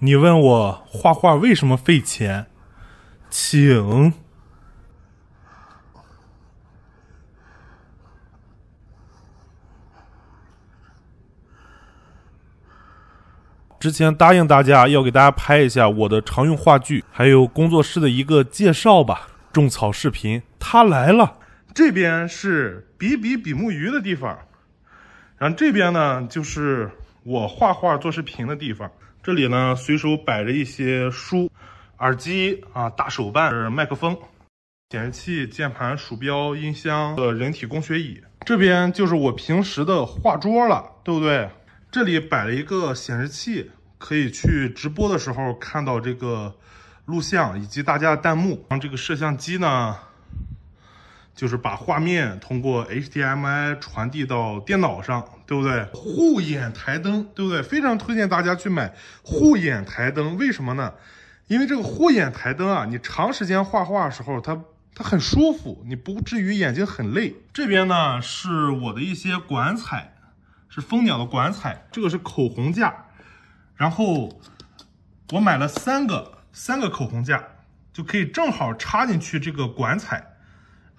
你问我画画为什么费钱，请。之前答应大家要给大家拍一下我的常用画具，还有工作室的一个介绍吧，种草视频它来了。这边是比比比目鱼的地方，然后这边呢就是我画画做视频的地方。这里呢，随手摆着一些书、耳机啊、大手办、麦克风、显示器、键盘、鼠标、音箱和人体工学椅。这边就是我平时的画桌了，对不对？这里摆了一个显示器，可以去直播的时候看到这个录像以及大家的弹幕。然后这个摄像机呢？就是把画面通过 HDMI 传递到电脑上，对不对？护眼台灯，对不对？非常推荐大家去买护眼台灯，为什么呢？因为这个护眼台灯啊，你长时间画画的时候，它它很舒服，你不至于眼睛很累。这边呢是我的一些管彩，是蜂鸟的管彩，这个是口红架，然后我买了三个三个口红架，就可以正好插进去这个管彩。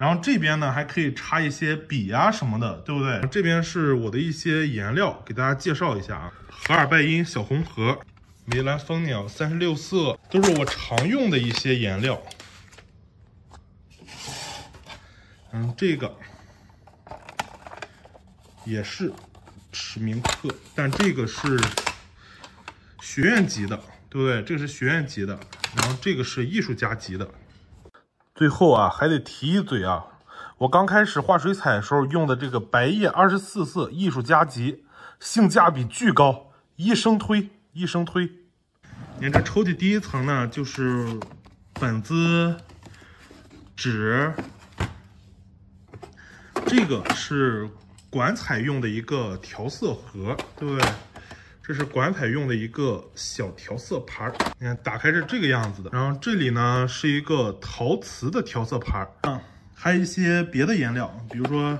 然后这边呢还可以插一些笔呀什么的，对不对？这边是我的一些颜料，给大家介绍一下啊。荷尔拜因小红盒、梅兰蜂鸟三十六色，都是我常用的一些颜料。嗯，这个也是史明克，但这个是学院级的，对不对？这是学院级的，然后这个是艺术家级的。最后啊，还得提一嘴啊，我刚开始画水彩的时候用的这个白夜二十四色艺术家集，性价比巨高，一生推一生推。你看这抽屉第一层呢，就是本子纸，这个是管彩用的一个调色盒，对不对？这是管彩用的一个小调色盘儿，你看打开是这个样子的。然后这里呢是一个陶瓷的调色盘儿啊，还有一些别的颜料，比如说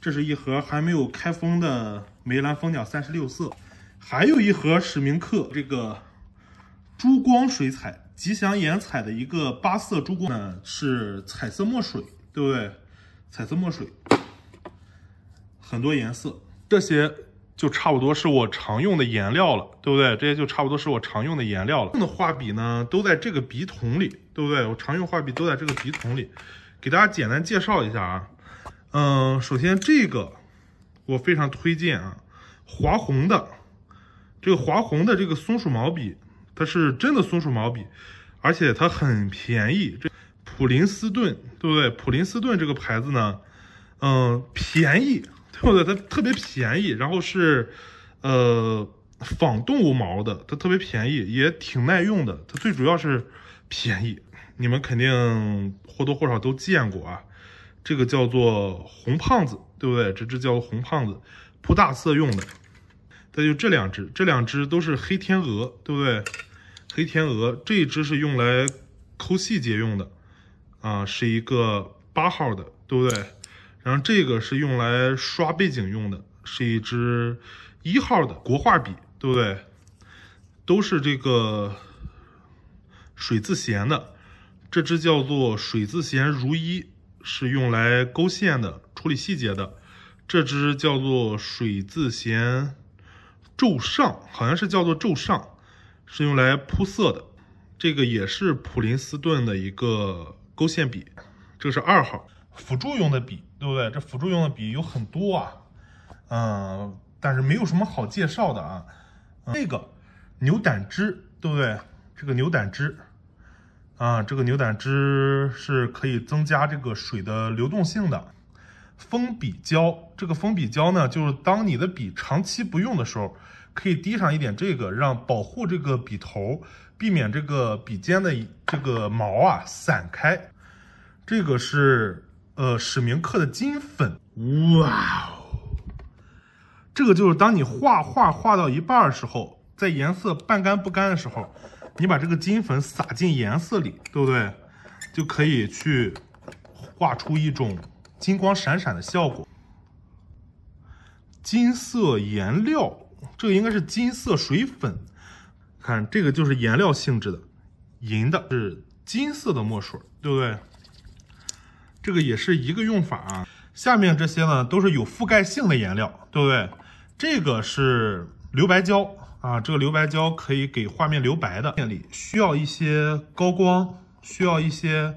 这是一盒还没有开封的梅兰芳鸟三十六色，还有一盒史明克这个珠光水彩吉祥颜彩的一个八色珠光呢，是彩色墨水，对不对？彩色墨水，很多颜色这些。就差不多是我常用的颜料了，对不对？这些就差不多是我常用的颜料了。用的画笔呢，都在这个笔筒里，对不对？我常用画笔都在这个笔筒里。给大家简单介绍一下啊，嗯，首先这个我非常推荐啊，华虹的这个华虹的这个松鼠毛笔，它是真的松鼠毛笔，而且它很便宜。这普林斯顿，对不对？普林斯顿这个牌子呢，嗯，便宜。对，不对？它特别便宜，然后是，呃，仿动物毛的，它特别便宜，也挺耐用的。它最主要是便宜，你们肯定或多或少都见过啊。这个叫做红胖子，对不对？这只叫红胖子，铺大色用的。再就这两只，这两只都是黑天鹅，对不对？黑天鹅这一只是用来抠细节用的，啊，是一个八号的，对不对？然后这个是用来刷背景用的，是一支一号的国画笔，对不对？都是这个水字贤的，这支叫做水字贤如一，是用来勾线的，处理细节的。这支叫做水字贤昼上，好像是叫做昼上，是用来铺色的。这个也是普林斯顿的一个勾线笔，这是二号辅助用的笔。对不对？这辅助用的笔有很多啊，嗯，但是没有什么好介绍的啊。这个牛胆汁，对不对？这个牛胆汁啊，这个牛胆汁是可以增加这个水的流动性的。封笔胶，这个封笔胶呢，就是当你的笔长期不用的时候，可以滴上一点这个，让保护这个笔头，避免这个笔尖的这个毛啊散开。这个是。呃，史明克的金粉，哇哦，这个就是当你画画画到一半的时候，在颜色半干不干的时候，你把这个金粉撒进颜色里，对不对？就可以去画出一种金光闪闪的效果。金色颜料，这个应该是金色水粉，看这个就是颜料性质的，银的是金色的墨水，对不对？这个也是一个用法啊，下面这些呢都是有覆盖性的颜料，对不对？这个是留白胶啊，这个留白胶可以给画面留白的便里需要一些高光，需要一些，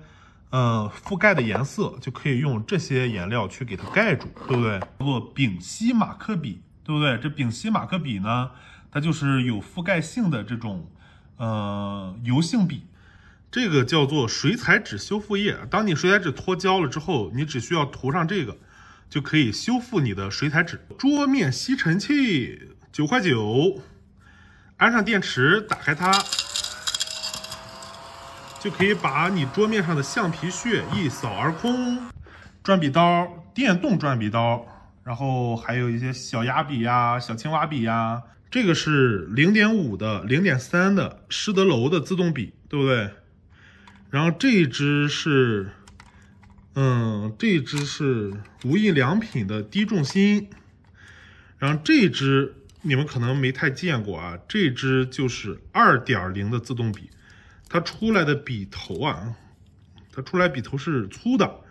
呃，覆盖的颜色，就可以用这些颜料去给它盖住，对不对？叫做丙烯马克笔，对不对？这丙烯马克笔呢，它就是有覆盖性的这种，呃，油性笔。这个叫做水彩纸修复液。当你水彩纸脱胶了之后，你只需要涂上这个，就可以修复你的水彩纸。桌面吸尘器九块九，安上电池，打开它，就可以把你桌面上的橡皮屑一扫而空。转笔刀，电动转笔刀，然后还有一些小鸭笔呀、小青蛙笔呀。这个是零点五的、零点三的施德楼的自动笔，对不对？然后这一支是，嗯，这一支是无印良品的低重心。然后这支你们可能没太见过啊，这支就是二点零的自动笔，它出来的笔头啊，它出来笔头是粗的，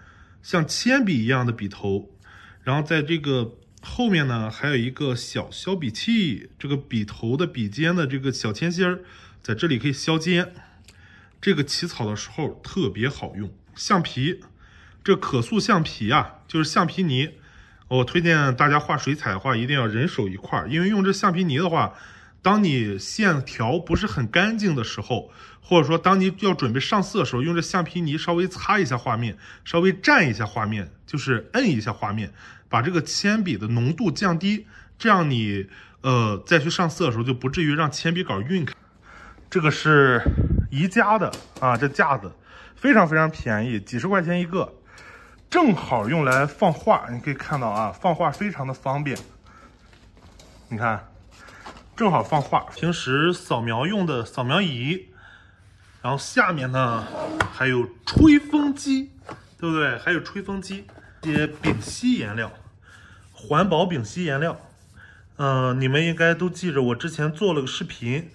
像铅笔一样的笔头。然后在这个后面呢，还有一个小削笔器，这个笔头的笔尖的这个小铅芯儿，在这里可以削尖。这个起草的时候特别好用，橡皮，这可塑橡皮啊，就是橡皮泥。我推荐大家画水彩的话，一定要人手一块，因为用这橡皮泥的话，当你线条不是很干净的时候，或者说当你要准备上色的时候，用这橡皮泥稍微擦一下画面，稍微蘸一下画面，就是摁一下画面，把这个铅笔的浓度降低，这样你呃再去上色的时候就不至于让铅笔稿晕开。这个是。宜家的啊，这架子非常非常便宜，几十块钱一个，正好用来放画。你可以看到啊，放画非常的方便。你看，正好放画。平时扫描用的扫描仪，然后下面呢还有吹风机，对不对？还有吹风机，一些丙烯颜料，环保丙烯颜料。嗯，你们应该都记着，我之前做了个视频。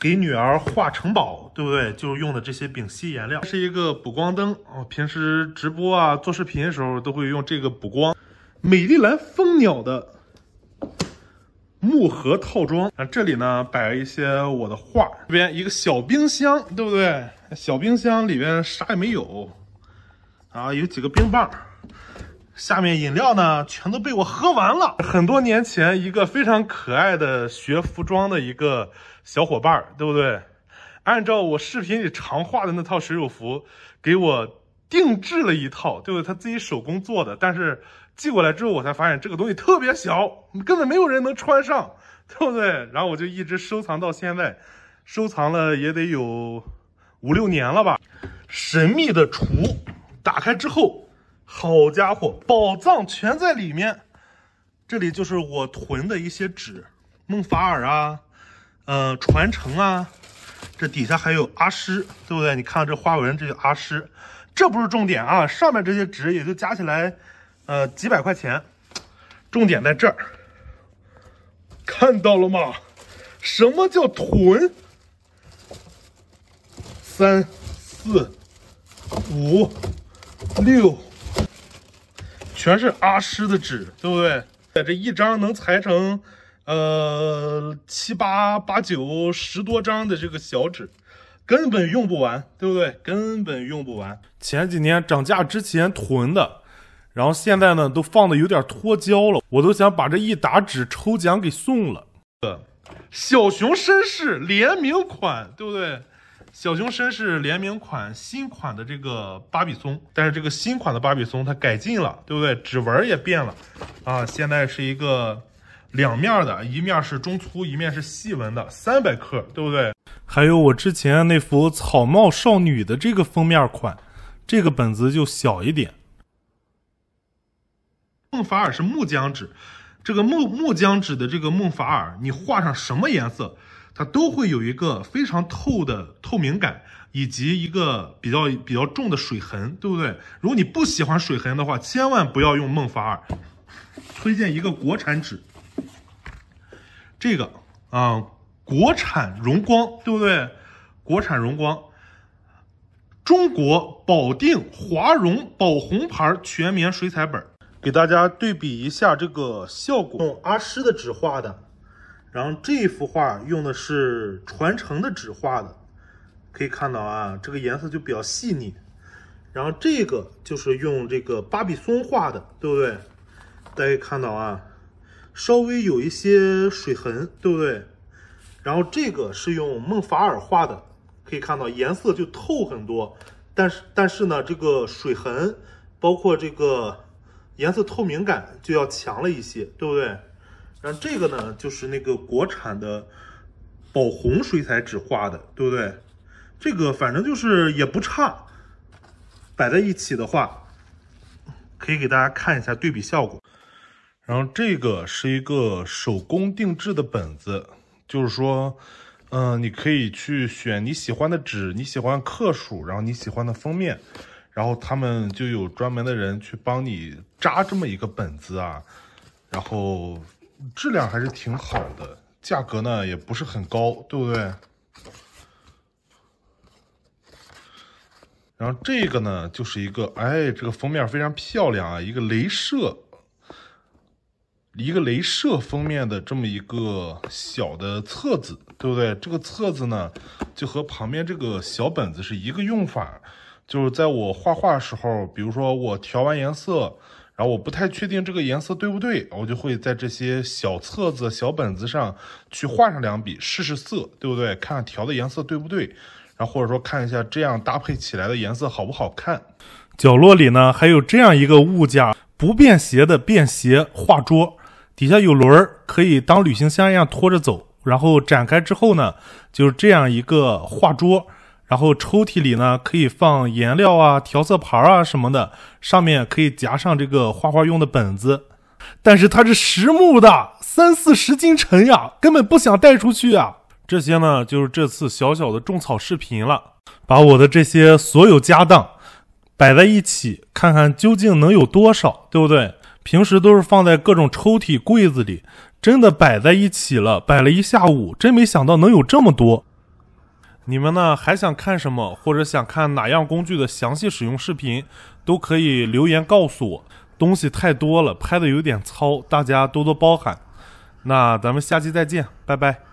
给女儿画城堡，对不对？就是用的这些丙烯颜料。是一个补光灯我平时直播啊，做视频的时候都会用这个补光。美丽蓝蜂鸟的木盒套装啊，这里呢摆了一些我的画。这边一个小冰箱，对不对？小冰箱里边啥也没有啊，有几个冰棒。下面饮料呢，全都被我喝完了。很多年前，一个非常可爱的学服装的一个。小伙伴儿，对不对？按照我视频里常画的那套水手服，给我定制了一套，对不对？他自己手工做的，但是寄过来之后，我才发现这个东西特别小，根本没有人能穿上，对不对？然后我就一直收藏到现在，收藏了也得有五六年了吧。神秘的橱打开之后，好家伙，宝藏全在里面。这里就是我囤的一些纸，孟法尔啊。呃，传承啊，这底下还有阿诗，对不对？你看这花纹，这叫阿诗，这不是重点啊。上面这些纸也就加起来，呃，几百块钱。重点在这儿，看到了吗？什么叫臀？三四五六，全是阿诗的纸，对不对？在这一张能裁成。呃，七八八九十多张的这个小纸，根本用不完，对不对？根本用不完。前几年涨价之前囤的，然后现在呢都放的有点脱胶了，我都想把这一打纸抽奖给送了。小熊绅士联名款，对不对？小熊绅士联名款新款的这个芭比松，但是这个新款的芭比松它改进了，对不对？指纹也变了啊，现在是一个。两面的，一面是中粗，一面是细纹的，三百克，对不对？还有我之前那幅草帽少女的这个封面款，这个本子就小一点。孟法尔是木浆纸，这个木木浆纸的这个孟法尔，你画上什么颜色，它都会有一个非常透的透明感，以及一个比较比较重的水痕，对不对？如果你不喜欢水痕的话，千万不要用孟法尔。推荐一个国产纸。这个啊，国产荣光对不对？国产荣光，中国保定华荣宝红牌全棉水彩本，给大家对比一下这个效果。用阿诗的纸画的，然后这幅画用的是传承的纸画的，可以看到啊，这个颜色就比较细腻。然后这个就是用这个巴比松画的，对不对？大家看到啊。稍微有一些水痕，对不对？然后这个是用梦法尔画的，可以看到颜色就透很多，但是但是呢，这个水痕包括这个颜色透明感就要强了一些，对不对？然后这个呢就是那个国产的宝虹水彩纸画的，对不对？这个反正就是也不差，摆在一起的话，可以给大家看一下对比效果。然后这个是一个手工定制的本子，就是说，嗯，你可以去选你喜欢的纸，你喜欢克数，然后你喜欢的封面，然后他们就有专门的人去帮你扎这么一个本子啊，然后质量还是挺好的，价格呢也不是很高，对不对？然后这个呢就是一个，哎，这个封面非常漂亮啊，一个镭射。一个镭射封面的这么一个小的册子，对不对？这个册子呢，就和旁边这个小本子是一个用法，就是在我画画的时候，比如说我调完颜色，然后我不太确定这个颜色对不对，我就会在这些小册子、小本子上去画上两笔试试色，对不对？看看调的颜色对不对，然后或者说看一下这样搭配起来的颜色好不好看。角落里呢，还有这样一个物件，不便携的便携画桌。底下有轮儿，可以当旅行箱一样拖着走。然后展开之后呢，就是这样一个画桌。然后抽屉里呢可以放颜料啊、调色盘儿啊什么的。上面可以夹上这个画画用的本子。但是它是实木的，三四十斤沉呀，根本不想带出去啊。这些呢，就是这次小小的种草视频了。把我的这些所有家当摆在一起，看看究竟能有多少，对不对？平时都是放在各种抽屉柜子里，真的摆在一起了，摆了一下午，真没想到能有这么多。你们呢，还想看什么，或者想看哪样工具的详细使用视频，都可以留言告诉我。东西太多了，拍的有点糙，大家多多包涵。那咱们下期再见，拜拜。